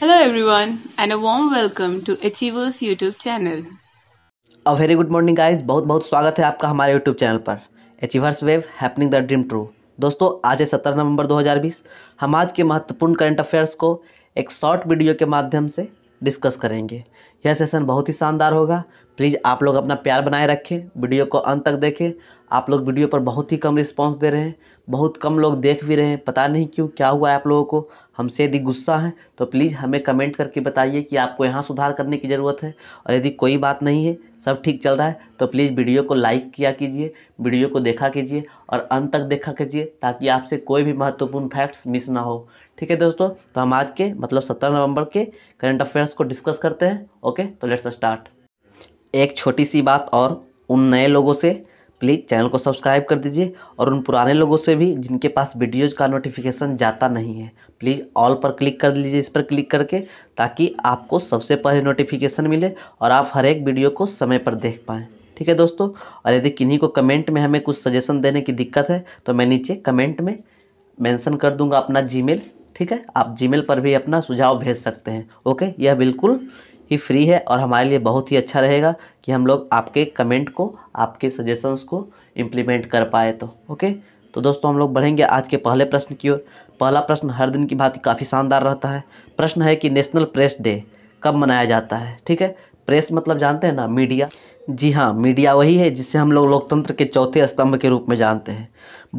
Hello everyone and a warm welcome to Achievers YouTube channel. A very good morning guys, बहुत बहुत स्वागत है आपका हमारे YouTube चैनल पर Achievers Wave Happening the Dream True. दोस्तों आज है 17 नवंबर 2020 हम आज के महत्वपूर्ण करंट अफेयर्स को एक शॉर्ट वीडियो के माध्यम से डिस्कस करेंगे यह सेशन बहुत ही शानदार होगा प्लीज़ आप लोग अपना प्यार बनाए रखें वीडियो को अंत तक देखें आप लोग वीडियो पर बहुत ही कम रिस्पॉन्स दे रहे हैं बहुत कम लोग देख भी रहे हैं पता नहीं क्यों क्या हुआ है आप लोगों को हमसे यदि गुस्सा है तो प्लीज़ हमें कमेंट करके बताइए कि आपको यहाँ सुधार करने की ज़रूरत है और यदि कोई बात नहीं है सब ठीक चल रहा है तो प्लीज़ वीडियो को लाइक किया कीजिए वीडियो को देखा कीजिए और अंत तक देखा कीजिए ताकि आपसे कोई भी महत्वपूर्ण फैक्ट्स मिस ना हो ठीक है दोस्तों तो हम आज के मतलब सत्रह नवंबर के करंट अफेयर्स को डिस्कस करते हैं ओके तो लेट्स स्टार्ट एक छोटी सी बात और उन नए लोगों से प्लीज़ चैनल को सब्सक्राइब कर दीजिए और उन पुराने लोगों से भी जिनके पास वीडियोज़ का नोटिफिकेशन जाता नहीं है प्लीज़ ऑल पर क्लिक कर लीजिए इस पर क्लिक करके ताकि आपको सबसे पहले नोटिफिकेशन मिले और आप हर एक वीडियो को समय पर देख पाएँ ठीक है दोस्तों और यदि किन्हीं को कमेंट में हमें कुछ सजेशन देने की दिक्कत है तो मैं नीचे कमेंट में मैंसन कर दूंगा अपना जी ठीक है आप जी पर भी अपना सुझाव भेज सकते हैं ओके यह बिल्कुल ही फ्री है और हमारे लिए बहुत ही अच्छा रहेगा कि हम लोग आपके कमेंट को आपके सजेशंस को इम्प्लीमेंट कर पाए तो ओके तो दोस्तों हम लोग बढ़ेंगे आज के पहले प्रश्न की ओर पहला प्रश्न हर दिन की भांति काफ़ी शानदार रहता है प्रश्न है कि नेशनल प्रेस डे कब मनाया जाता है ठीक है प्रेस मतलब जानते हैं ना मीडिया जी हाँ मीडिया वही है जिसे हम लोग लोकतंत्र के चौथे स्तंभ के रूप में जानते हैं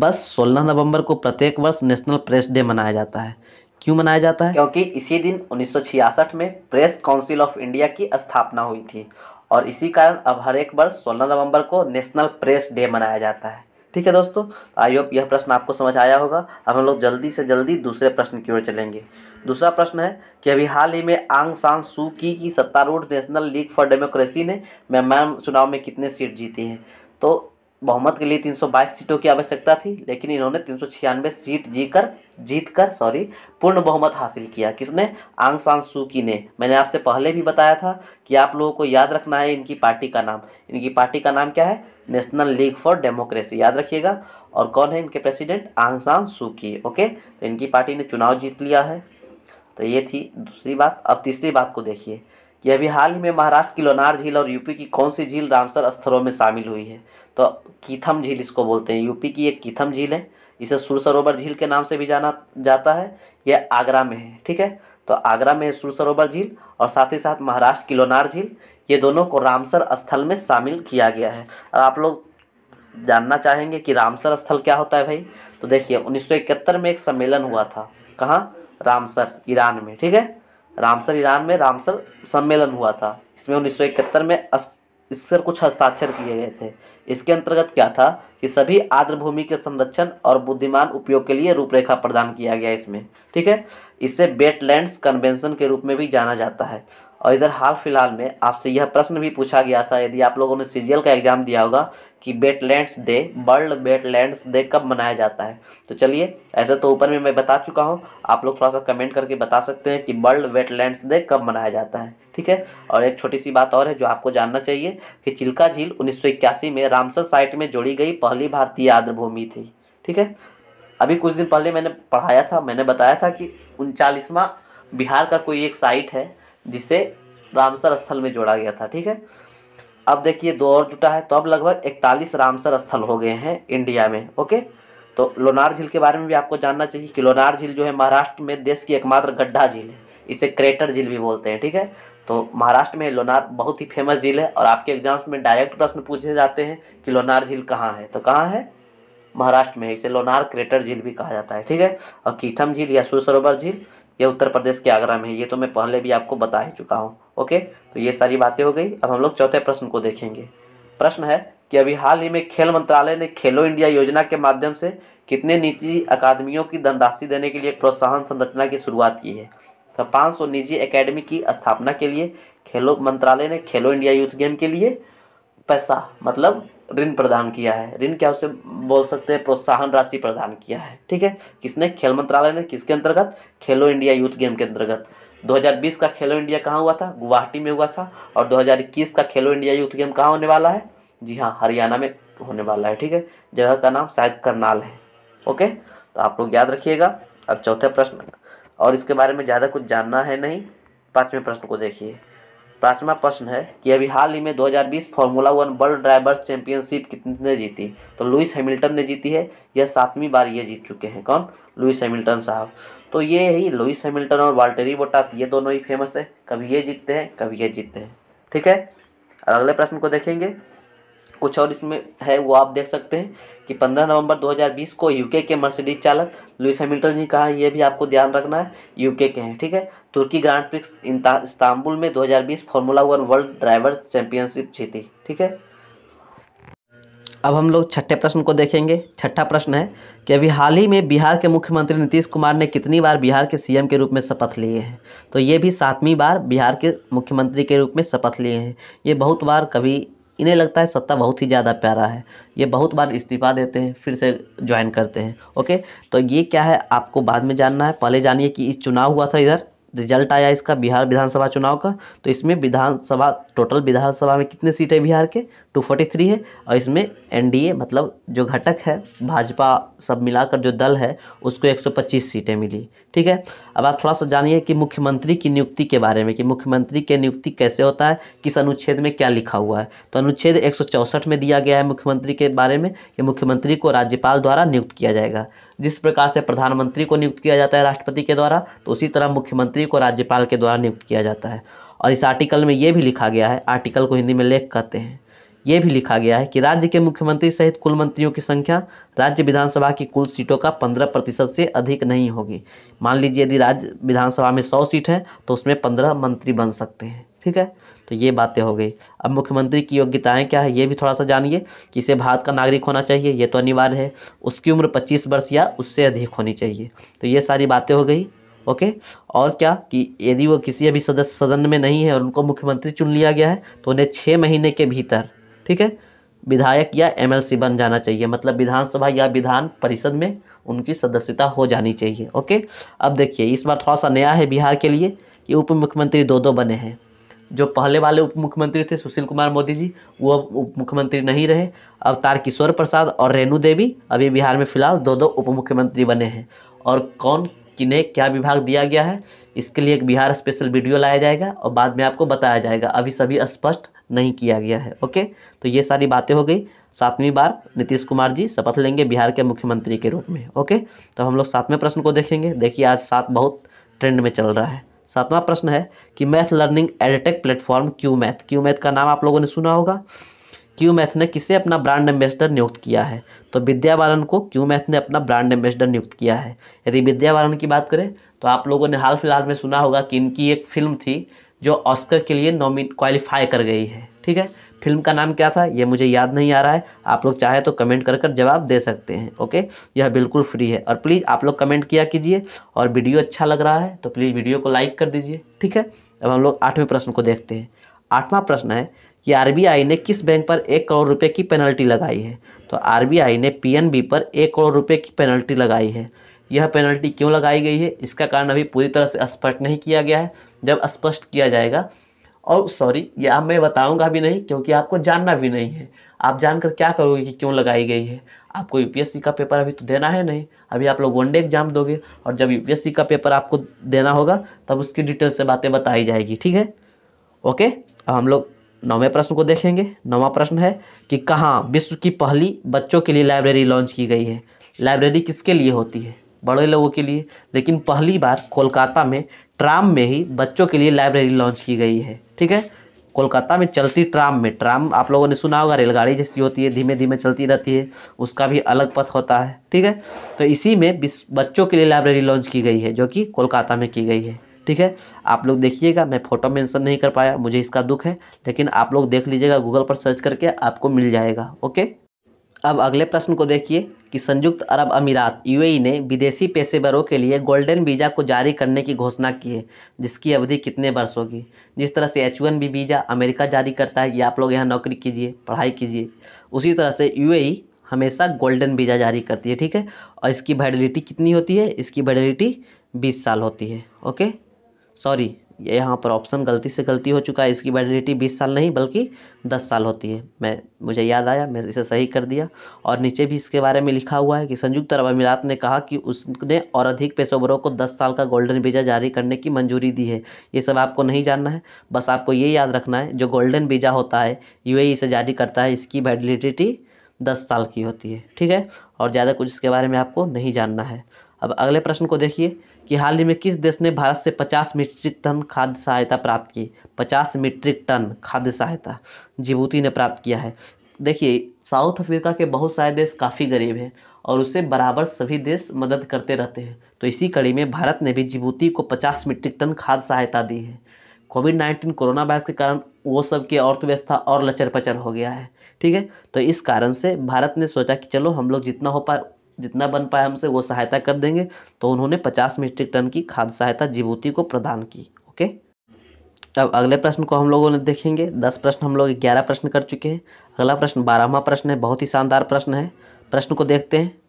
बस 16 नवंबर को प्रत्येक वर्ष नेशनल प्रेस डे मनाया जाता है क्यों मनाया जाता है क्योंकि इसी दिन 1966 में प्रेस काउंसिल ऑफ इंडिया की स्थापना हुई थी और इसी कारण अब हर एक वर्ष सोलह नवंबर को नेशनल प्रेस डे मनाया जाता है ठीक है दोस्तों आई होप यह प्रश्न आपको समझ आया होगा अब हम लोग जल्दी से जल्दी दूसरे प्रश्न की ओर चलेंगे दूसरा प्रश्न है कि अभी हाल ही में आंग सान सू की की सत्तारूढ़ नेशनल लीग फॉर डेमोक्रेसी ने म्यांमार चुनाव में कितने सीट जीती है तो बहुमत के लिए 322 सीटों की आवश्यकता थी लेकिन इन्होंने तीन सीट जीकर जीतकर सॉरी पूर्ण बहुमत हासिल किया किसने आंग सान सू ने मैंने आपसे पहले भी बताया था कि आप लोगों को याद रखना है इनकी पार्टी का नाम इनकी पार्टी का नाम क्या है नेशनल लीग फॉर डेमोक्रेसी याद रखिएगा और कौन है इनके प्रेसिडेंट आंग सान सू की ओके तो इनकी पार्टी ने चुनाव जीत लिया है तो ये थी दूसरी बात अब तीसरी बात को देखिए कि अभी हाल ही में महाराष्ट्र की लोनार झील और यूपी की कौन सी झील रामसर स्थलों में शामिल हुई है तो कीथम झील इसको बोलते हैं यूपी की एक कीथम झील है इसे सुरसरोवर झील के नाम से भी जाना जाता है यह आगरा में है ठीक है तो आगरा में सुर सरोवर झील और साथ ही साथ महाराष्ट्र की लोनार झील ये दोनों को रामसर स्थल में शामिल किया गया है अब आप लोग जानना चाहेंगे कि रामसर स्थल क्या होता है भाई तो देखिए उन्नीस में एक सम्मेलन हुआ था कहाँ रामसर ईरान में ठीक है रामसर ईरान में रामसर सम्मेलन हुआ था इसमें इकहत्तर में इस पर कुछ हस्ताक्षर किए गए थे इसके अंतर्गत क्या था कि सभी आर्द्र भूमि के संरक्षण और बुद्धिमान उपयोग के लिए रूपरेखा प्रदान किया गया इसमें ठीक है इसे बेटलैंड्स कन्वेंशन के रूप में भी जाना जाता है और इधर हाल फिलहाल में आपसे यह प्रश्न भी पूछा गया था यदि आप लोगों ने सीजीएल का एग्जाम दिया होगा कि Wetlands Day World Wetlands Day कब मनाया जाता है तो चलिए ऐसे तो ऊपर में मैं बता चुका हूँ आप लोग थोड़ा सा कमेंट करके बता सकते हैं कि वर्ल्ड वेटलैंड्स डे कब मनाया जाता है ठीक है और एक छोटी सी बात और है जो आपको जानना चाहिए कि चिल्का झील उन्नीस में रामसर साइट में जोड़ी गई पहली भारतीय आर्द्रभूमि थी ठीक है अभी कुछ दिन पहले मैंने पढ़ाया था मैंने बताया था कि उनचालीसवा बिहार का कोई एक साइट है जिसे रामसर स्थल में जोड़ा गया था ठीक है अब देखिए दो और जुटा है तो अब लगभग 41 रामसर स्थल हो गए हैं इंडिया में ओके तो लोनार झील के बारे में भी आपको जानना चाहिए कि लोनार झील जो है महाराष्ट्र में देश की एकमात्र गड्ढा झील है इसे क्रेटर झील भी बोलते हैं ठीक है तो महाराष्ट्र में लोनार बहुत ही फेमस झील है और आपके एग्जाम्स में डायरेक्ट प्रश्न पूछे जाते हैं कि लोनार झील कहाँ है तो कहाँ है महाराष्ट्र में इसे लोनार क्रेटर झील भी कहा जाता है ठीक है और कीठम झील या सुसरोवर झील ये उत्तर प्रदेश के आगरा में है ये तो मैं पहले भी आपको बता ही चुका हूँ ओके तो ये सारी बातें हो गई अब हम लोग चौथे प्रश्न को देखेंगे प्रश्न है कि अभी हाल ही में खेल मंत्रालय ने खेलो इंडिया योजना के माध्यम से कितने निजी अकादमियों की धनराशि देने के लिए प्रोत्साहन संरचना की शुरुआत की है तो 500 निजी एकेडमी की स्थापना के लिए खेलो मंत्रालय ने खेलो इंडिया यूथ गेम के लिए पैसा मतलब ऋण प्रदान किया है ऋण क्या उसे बोल सकते हैं प्रोत्साहन राशि प्रदान किया है ठीक है किसने खेल मंत्रालय ने किसके अंतर्गत खेलो इंडिया यूथ गेम के अंतर्गत 2020 का खेलो इंडिया कहाँ हुआ था गुवाहाटी में हुआ था और 2021 का खेलो इंडिया यूथ गेम कहाँ होने वाला है जी हाँ हरियाणा में होने वाला है ठीक है जगह का नाम शायद करनाल है ओके तो आप लोग याद रखिएगा अब चौथा प्रश्न और इसके बारे में ज़्यादा कुछ जानना है नहीं पाँचवें प्रश्न को देखिए पांचवा प्रश्न है कि अभी हाल ही में 2020 Formula One world drivers championship कितने जीती तो लुइस हैमिल्टन ने जीती है यह सातवीं बार ये जीत चुके हैं कौन लुइस हैमिल्टन साहब तो ये ही लुइस हैमिल्टन और वाल्टेरी बोटास ये दोनों ही फेमस है कभी ये जीतते हैं कभी ये जीतते हैं ठीक है अगले प्रश्न को देखेंगे कुछ और इसमें है वो आप देख सकते हैं कि 15 नवंबर 2020 को यूके के मर्सिडीज चालक लुइस हैमिल्टन जी कहा ये भी आपको ध्यान रखना है यूके के हैं ठीक है तुर्की ग्रांड प्रिक्स इस्तांबुल में 2020 Formula One world driver championship जीती ठीक है अब हम लोग छठे प्रश्न को देखेंगे छठा प्रश्न है कि अभी हाल ही में बिहार के मुख्यमंत्री नीतीश कुमार ने कितनी बार बिहार के सीएम के रूप में शपथ लिए हैं तो ये भी सातवीं बार बिहार के मुख्यमंत्री के रूप में शपथ लिए हैं ये बहुत बार कभी इन्हें लगता है सत्ता बहुत ही ज़्यादा प्यारा है ये बहुत बार इस्तीफा देते हैं फिर से ज्वाइन करते हैं ओके तो ये क्या है आपको बाद में जानना है पहले जानिए कि इस चुनाव हुआ था इधर रिजल्ट आया इसका बिहार विधानसभा चुनाव का तो इसमें विधानसभा टोटल विधानसभा में कितने सीट है बिहार के 243 है और इसमें एनडीए मतलब जो घटक है भाजपा सब मिलाकर जो दल है उसको 125 सीटें मिली ठीक है अब आप थोड़ा सा जानिए कि मुख्यमंत्री की नियुक्ति के बारे में कि मुख्यमंत्री की नियुक्ति कैसे होता है किस अनुच्छेद में क्या लिखा हुआ है तो अनुच्छेद एक में दिया गया है मुख्यमंत्री के बारे में कि मुख्यमंत्री को राज्यपाल द्वारा नियुक्त किया जाएगा जिस प्रकार से प्रधानमंत्री को नियुक्त किया जाता है राष्ट्रपति के द्वारा तो उसी तरह मुख्यमंत्री को राज्यपाल के द्वारा नियुक्त किया जाता है और इस आर्टिकल में ये भी लिखा गया है आर्टिकल को हिंदी में लेख कहते हैं ये भी लिखा गया है कि राज्य के मुख्यमंत्री सहित कुल मंत्रियों की संख्या राज्य विधानसभा की कुल सीटों का पंद्रह प्रतिशत से अधिक नहीं होगी मान लीजिए यदि राज्य विधानसभा में सौ सीट है तो उसमें पंद्रह मंत्री बन सकते हैं ठीक है तो ये बातें हो गई अब मुख्यमंत्री की योग्यताएं क्या है ये भी थोड़ा सा जानिए कि इसे भारत का नागरिक होना चाहिए ये तो अनिवार्य है उसकी उम्र पच्चीस वर्ष या उससे अधिक होनी चाहिए तो ये सारी बातें हो गई ओके और क्या कि यदि वो किसी अभी सदस्य सदन में नहीं है और उनको मुख्यमंत्री चुन लिया गया है तो उन्हें छः महीने के भीतर ठीक है विधायक या एम बन जाना चाहिए मतलब विधानसभा या विधान परिषद में उनकी सदस्यता हो जानी चाहिए ओके अब देखिए इस बार थोड़ा सा नया है बिहार के लिए कि उप मुख्यमंत्री दो दो बने हैं जो पहले वाले उप मुख्यमंत्री थे सुशील कुमार मोदी जी वो अब उप मुख्यमंत्री नहीं रहे अब तारकिशोर प्रसाद और रेणु देवी अभी बिहार में फिलहाल दो दो उप मुख्यमंत्री बने हैं और कौन किन्हें क्या विभाग दिया गया है इसके लिए एक बिहार स्पेशल वीडियो लाया जाएगा और बाद में आपको बताया जाएगा अभी सभी स्पष्ट नहीं किया गया है ओके तो ये सारी बातें हो गई सातवीं बार नीतीश कुमार जी शपथ लेंगे बिहार के मुख्यमंत्री के रूप में ओके तो हम लोग सातवें प्रश्न को देखेंगे देखिए आज सात बहुत ट्रेंड में चल रहा है सातवां प्रश्न है कि math learning edtech platform Cuemath Cuemath का नाम आप लोगों ने सुना होगा क्यू मैथ ने किसे अपना ब्रांड एम्बेसडर नियुक्त किया है तो विद्या बालन को क्यू मैथ ने अपना ब्रांड एम्बेसडर नियुक्त किया है यदि विद्या बालन की बात करें तो आप लोगों ने हाल फिलहाल में सुना होगा कि इनकी एक फिल्म थी जो ऑस्कर के लिए नॉमिन क्वालिफाई कर गई है ठीक है फिल्म का नाम क्या था ये मुझे याद नहीं आ रहा है आप लोग चाहे तो कमेंट कर कर जवाब दे सकते हैं ओके यह बिल्कुल फ्री है और प्लीज़ आप लोग कमेंट किया कीजिए और वीडियो अच्छा लग रहा है तो प्लीज़ वीडियो को लाइक कर दीजिए ठीक है अब हम लोग आठवें प्रश्न को देखते हैं आठवां प्रश्न है कि आर ने किस बैंक पर एक करोड़ रुपये की पेनल्टी लगाई है तो आर ने पी पर एक करोड़ रुपये की पेनल्टी लगाई है यह पेनल्टी क्यों लगाई गई है इसका कारण अभी पूरी तरह से स्पष्ट नहीं किया गया है जब स्पष्ट किया जाएगा और सॉरी ये आप मैं बताऊंगा भी नहीं क्योंकि आपको जानना भी नहीं है आप जानकर क्या करोगे कि क्यों लगाई गई है आपको यूपीएससी का पेपर अभी तो देना है नहीं अभी आप लोग वनडे एग्जाम दोगे और जब यूपीएससी का पेपर आपको देना होगा तब उसकी डिटेल से बातें बताई जाएगी ठीक है ओके अब हम लोग नौवे प्रश्न को देखेंगे नौवा प्रश्न है कि कहाँ विश्व की पहली बच्चों के लिए लाइब्रेरी लॉन्च की गई है लाइब्रेरी किसके लिए होती है बड़े लोगों के लिए लेकिन पहली बार कोलकाता में ट्राम में ही बच्चों के लिए लाइब्रेरी लॉन्च की गई है ठीक है कोलकाता में चलती ट्राम में ट्राम आप लोगों ने सुना होगा रेलगाड़ी जैसी होती है धीमे धीमे चलती रहती है उसका भी अलग पथ होता है ठीक है तो इसी में बच्चों के लिए लाइब्रेरी लॉन्च की गई है जो कि कोलकाता में की गई है ठीक है आप लोग देखिएगा मैं फोटो मेंशन नहीं कर पाया मुझे इसका दुख है लेकिन आप लोग देख लीजिएगा गूगल पर सर्च करके आपको मिल जाएगा ओके अब अगले प्रश्न को देखिए कि संयुक्त अरब अमीरात यूएई ने विदेशी पेशेवरों के लिए गोल्डन वीज़ा को जारी करने की घोषणा की है जिसकी अवधि कितने वर्ष होगी जिस तरह से H one B visa America जारी करता है या आप लोग यहाँ नौकरी कीजिए पढ़ाई कीजिए उसी तरह से यू हमेशा गोल्डन वीज़ा जारी करती है ठीक है और इसकी वैलिडिटी कितनी होती है इसकी वैलिडिटी बीस साल होती है ओके सॉरी यहाँ पर ऑप्शन गलती से गलती हो चुका है इसकी वैलिडिटी 20 साल नहीं बल्कि 10 साल होती है मैं मुझे याद आया मैं इसे सही कर दिया और नीचे भी इसके बारे में लिखा हुआ है कि संयुक्त अरब अमीरात ने कहा कि उसने और अधिक पेशोवरों को 10 साल का गोल्डन वीज़ा जारी करने की मंजूरी दी है ये सब आपको नहीं जानना है बस आपको ये याद रखना है जो गोल्डन वीज़ा होता है यू e इसे जारी करता है इसकी वैलिडिटी दस साल की होती है ठीक है और ज़्यादा कुछ इसके बारे में आपको नहीं जानना है अब अगले प्रश्न को देखिए कि हाल ही में किस देश ने भारत से 50 मीट्रिक टन खाद्य सहायता प्राप्त की 50 मीट्रिक टन खाद्य सहायता जिबूती ने प्राप्त किया है देखिए साउथ अफ्रीका के बहुत सारे देश काफ़ी गरीब हैं और उसे बराबर सभी देश मदद करते रहते हैं तो इसी कड़ी में भारत ने भी जिबूती को 50 मीट्रिक टन खाद्य सहायता दी है कोविड नाइन्टीन कोरोना वायरस के कारण वो सब की अर्थव्यवस्था और लचर पचर हो गया है ठीक है तो इस कारण से भारत ने सोचा कि चलो हम लोग जितना हो पाए जितना बन पाया हमसे वो सहायता कर देंगे तो उन्होंने पचास मीट्रिक टन की खाद्य सहायता जिबूति को प्रदान की ओके अब अगले प्रश्न को हम लोगों ने देखेंगे दस प्रश्न हम लोग ग्यारह प्रश्न कर चुके हैं अगला प्रश्न बारहवा प्रश्न है बहुत ही शानदार प्रश्न है प्रश्न को देखते हैं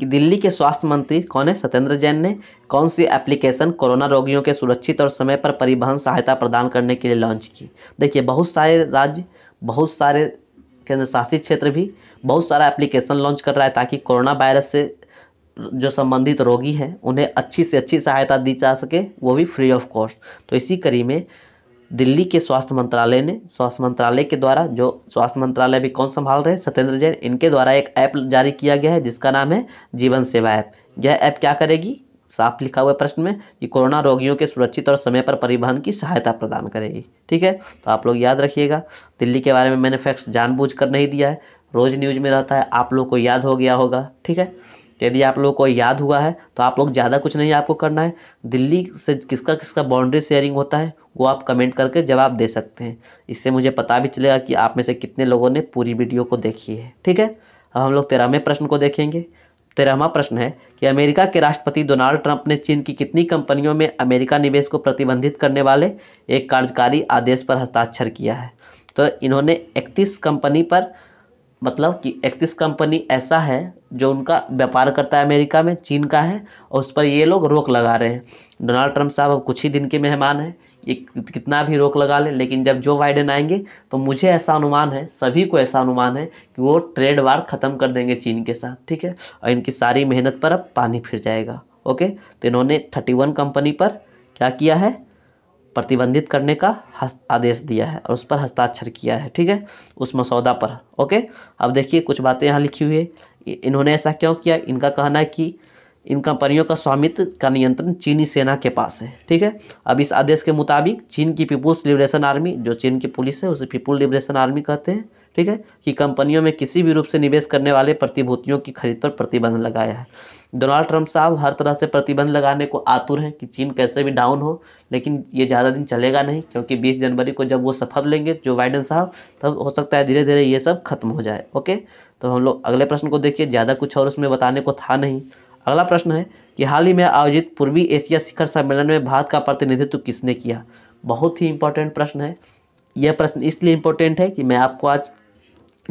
कि दिल्ली के स्वास्थ्य मंत्री कौन है सत्येंद्र जैन ने कौन सी एप्लीकेशन कोरोना रोगियों के सुरक्षित और समय पर परिवहन सहायता प्रदान करने के लिए लॉन्च की देखिए बहुत सारे राज्य बहुत सारे केंद्र शासित क्षेत्र भी बहुत सारा एप्लीकेशन लॉन्च कर रहा है ताकि कोरोना वायरस से जो संबंधित रोगी हैं उन्हें अच्छी से अच्छी सहायता दी जा सके वो भी फ्री ऑफ कॉस्ट तो इसी कड़ी में दिल्ली के स्वास्थ्य मंत्रालय ने स्वास्थ्य मंत्रालय के द्वारा जो स्वास्थ्य मंत्रालय भी कौन संभाल रहे हैं सत्येंद्र जैन इनके द्वारा एक ऐप जारी किया गया है जिसका नाम है जीवन सेवा ऐप यह ऐप क्या करेगी साफ लिखा हुआ प्रश्न में कि कोरोना रोगियों के सुरक्षित और समय पर परिवहन की सहायता प्रदान करेगी ठीक है तो आप लोग याद रखिएगा दिल्ली के बारे में मैंने फैक्ट्स जानबूझ कर नहीं दिया है रोज़ न्यूज़ में रहता है आप लोग को याद हो गया होगा ठीक है यदि आप लोग को याद हुआ है तो आप लोग ज़्यादा कुछ नहीं आपको करना है दिल्ली से किसका किसका बाउंड्री शेयरिंग होता है वो आप कमेंट करके जवाब दे सकते हैं इससे मुझे पता भी चलेगा कि आप में से कितने लोगों ने पूरी वीडियो को देखी है ठीक है अब हम लोग तेरहवें प्रश्न को देखेंगे तेरहवा प्रश्न है कि अमेरिका के राष्ट्रपति डोनाल्ड ट्रंप ने चीन की कितनी कंपनियों में अमेरिका निवेश को प्रतिबंधित करने वाले एक कार्यकारी आदेश पर हस्ताक्षर किया है तो इन्होंने इकतीस कंपनी पर मतलब कि इकतीस कंपनी ऐसा है जो उनका व्यापार करता है अमेरिका में चीन का है और उस पर ये लोग रोक लगा रहे हैं डोनाल्ड ट्रंप साहब अब कुछ ही दिन के मेहमान हैं ये कितना भी रोक लगा लें लेकिन जब जो बाइडेन आएंगे तो मुझे ऐसा अनुमान है सभी को ऐसा अनुमान है कि वो ट्रेड वार ख़त्म कर देंगे चीन के साथ ठीक है और इनकी सारी मेहनत पर अब पानी फिर जाएगा ओके तो इन्होंने थर्टी वन कंपनी पर क्या किया है प्रतिबंधित करने का आदेश दिया है और उस पर हस्ताक्षर किया है ठीक है उस मसौदा पर ओके अब देखिए कुछ बातें यहाँ लिखी हुई है इन्होंने ऐसा क्यों किया इनका कहना है कि इन कंपनियों का स्वामित्व का नियंत्रण चीनी सेना के पास है ठीक है अब इस आदेश के मुताबिक चीन की पीपुल्स लिबरेशन आर्मी जो चीन की पुलिस है उसे पीपुल लिबरेशन आर्मी कहते हैं ठीक है कि कंपनियों में किसी भी रूप से निवेश करने वाले प्रतिभूतियों की खरीद पर प्रतिबंध लगाया है डोनाल्ड ट्रंप साहब हर तरह से प्रतिबंध लगाने को आतुर हैं कि चीन कैसे भी डाउन हो लेकिन ये ज़्यादा दिन चलेगा नहीं क्योंकि 20 जनवरी को जब वो सफल लेंगे जो बाइडन साहब तब हो सकता है धीरे धीरे ये सब खत्म हो जाए ओके तो हम लोग अगले प्रश्न को देखिए ज़्यादा कुछ और उसमें बताने को था नहीं अगला प्रश्न है कि हाल ही में आयोजित पूर्वी एशिया शिखर सम्मेलन में भारत का प्रतिनिधित्व किसने किया बहुत ही इंपॉर्टेंट प्रश्न है यह प्रश्न इसलिए इंपॉर्टेंट है कि मैं आपको आज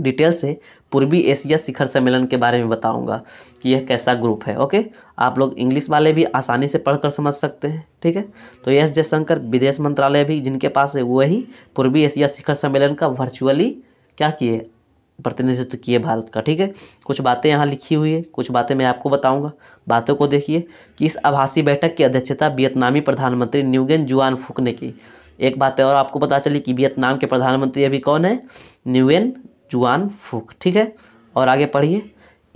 डिटेल से पूर्वी एशिया शिखर सम्मेलन के बारे में बताऊंगा कि यह कैसा ग्रुप है ओके आप लोग इंग्लिश वाले भी आसानी से पढ़कर समझ सकते हैं ठीक है तो एस जयशंकर विदेश मंत्रालय भी जिनके पास है वही पूर्वी एशिया शिखर सम्मेलन का वर्चुअली क्या किए प्रतिनिधित्व किए भारत का ठीक है कुछ बातें यहाँ लिखी हुई है कुछ बातें मैं आपको बताऊँगा बातों को देखिए कि इस आभासी बैठक की अध्यक्षता वियतनामी प्रधानमंत्री न्यूगेन जुआन फुक ने की एक बात और आपको पता चली कि वियतनाम के प्रधानमंत्री अभी कौन है न्यूएन चुआन फूक ठीक है और आगे पढ़िए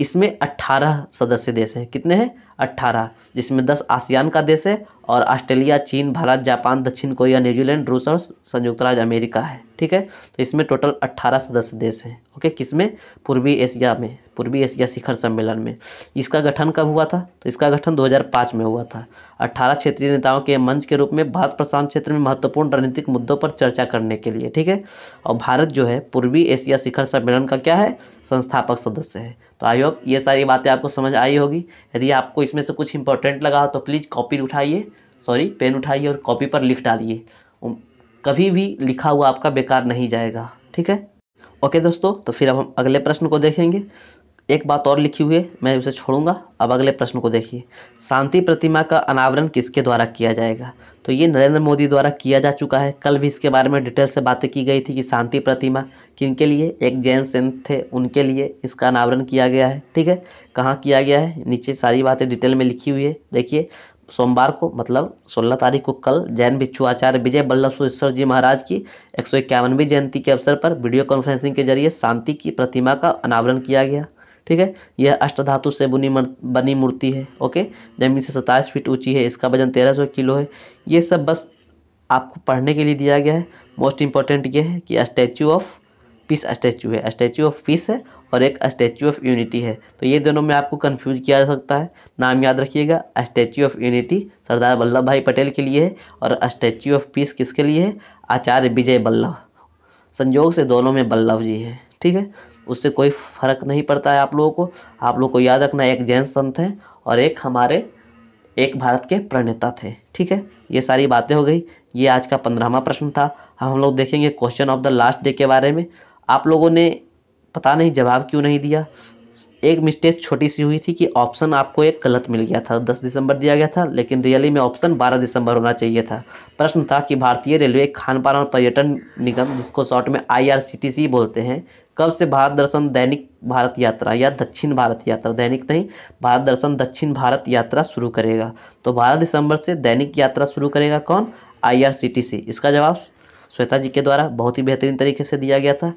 इसमें 18 सदस्य देश हैं कितने हैं 18 जिसमें 10 आसियान का देश है और ऑस्ट्रेलिया चीन भारत जापान दक्षिण कोरिया न्यूजीलैंड रूस और संयुक्त राज्य अमेरिका है ठीक है तो इसमें टोटल 18 सदस्य देश हैं ओके किसमें पूर्वी एशिया में पूर्वी एशिया शिखर सम्मेलन में इसका गठन कब हुआ था तो इसका गठन 2005 में हुआ था 18 क्षेत्रीय नेताओं के मंच के रूप में भारत प्रशांत क्षेत्र में महत्वपूर्ण रणनीतिक मुद्दों पर चर्चा करने के लिए ठीक है और भारत जो है पूर्वी एशिया शिखर सम्मेलन का क्या है संस्थापक सदस्य है तो आई होप ये सारी बातें आपको समझ आई होगी यदि आपको इसमें से कुछ इंपॉर्टेंट लगा हो तो प्लीज़ कॉपी उठाइए सॉरी पेन उठाइए और कॉपी पर लिख डालिए कभी भी लिखा हुआ आपका बेकार नहीं जाएगा ठीक है ओके दोस्तों तो फिर अब हम अगले प्रश्न को देखेंगे एक बात और लिखी हुई है मैं उसे छोड़ूंगा अब अगले प्रश्न को देखिए शांति प्रतिमा का अनावरण किसके द्वारा किया जाएगा तो ये नरेंद्र मोदी द्वारा किया जा चुका है कल भी इसके बारे में डिटेल से बातें की गई थी कि शांति प्रतिमा किन के लिए एक जैन सेंट थे उनके लिए इसका अनावरण किया गया है ठीक है कहाँ किया गया है नीचे सारी बातें डिटेल में लिखी हुई है देखिए सोमवार को मतलब 16 तारीख को कल जैन भिक्षु आचार्य विजय बल्लभ सुरेश्वर जी महाराज की एक सौ इक्यावनवीं जयंती के अवसर पर वीडियो कॉन्फ्रेंसिंग के जरिए शांति की प्रतिमा का अनावरण किया गया ठीक है यह अष्टधातु से बुनी बनी मूर्ति है ओके जमीन से सत्ताईस फीट ऊंची है इसका वजन तेरह सौ किलो है ये सब बस आपको पढ़ने के लिए दिया गया है मोस्ट इंपॉर्टेंट ये है कि स्टैचू ऑफ पीस स्टैचू है स्टैचू ऑफ पीस है और एक स्टैचू ऑफ यूनिटी है तो ये दोनों में आपको कन्फ्यूज किया जा सकता है नाम याद रखिएगा Statue of Unity Sardar Vallabh bhai Patel के लिए है और स्टैचू ऑफ पीस किसके लिए है आचार्य विजय वल्लभ संजोग से दोनों में वल्लभ जी है ठीक है उससे कोई फर्क नहीं पड़ता है आप लोगों को आप लोग को याद रखना एक जैन संत है और एक हमारे एक भारत के प्रणेता थे ठीक है ये सारी बातें हो गई ये आज का पंद्रहवा प्रश्न था हम लोग देखेंगे question of the last day के बारे में आप लोगों ने पता नहीं जवाब क्यों नहीं दिया एक मिस्टेक छोटी सी हुई थी कि ऑप्शन आपको एक गलत मिल गया था 10 दिसंबर दिया गया था लेकिन रियली में ऑप्शन 12 दिसंबर होना चाहिए था प्रश्न था कि भारतीय रेलवे खान पान और पर्यटन निगम जिसको शॉर्ट में आईआरसीटीसी बोलते हैं कब से भारत दर्शन दैनिक भारत यात्रा या दक्षिण भारत यात्रा दैनिक नहीं भारत दर्शन दक्षिण भारत यात्रा शुरू करेगा तो बारह दिसंबर से दैनिक यात्रा शुरू करेगा कौन आई इसका जवाब श्वेता जी के द्वारा बहुत ही बेहतरीन तरीके से दिया गया था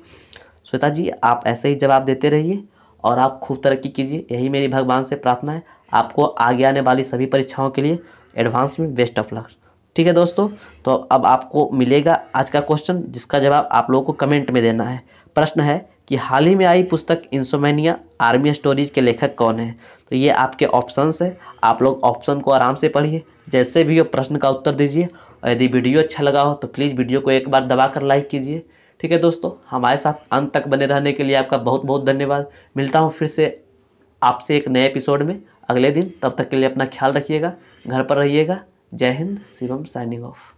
श्वेता जी आप ऐसे ही जवाब देते रहिए और आप खूब तरक्की कीजिए यही मेरी भगवान से प्रार्थना है आपको आगे आने वाली सभी परीक्षाओं के लिए एडवांस में बेस्ट ऑफ लक ठीक है दोस्तों तो अब आपको मिलेगा आज का क्वेश्चन जिसका जवाब आप लोगों को कमेंट में देना है प्रश्न है कि हाल ही में आई पुस्तक इंसोमेनिया आर्मी स्टोरीज के लेखक कौन है तो ये आपके ऑप्शंस है आप लोग ऑप्शन को आराम से पढ़िए जैसे भी हो प्रश्न का उत्तर दीजिए और यदि वीडियो अच्छा लगा हो तो प्लीज़ वीडियो को एक बार दबा कर लाइक कीजिए ठीक है दोस्तों हमारे साथ अंत तक बने रहने के लिए आपका बहुत बहुत धन्यवाद मिलता हूँ फिर से आपसे एक नए एपिसोड में अगले दिन तब तक के लिए अपना ख्याल रखिएगा घर पर रहिएगा जय हिंद शिवम साइनिंग ऑफ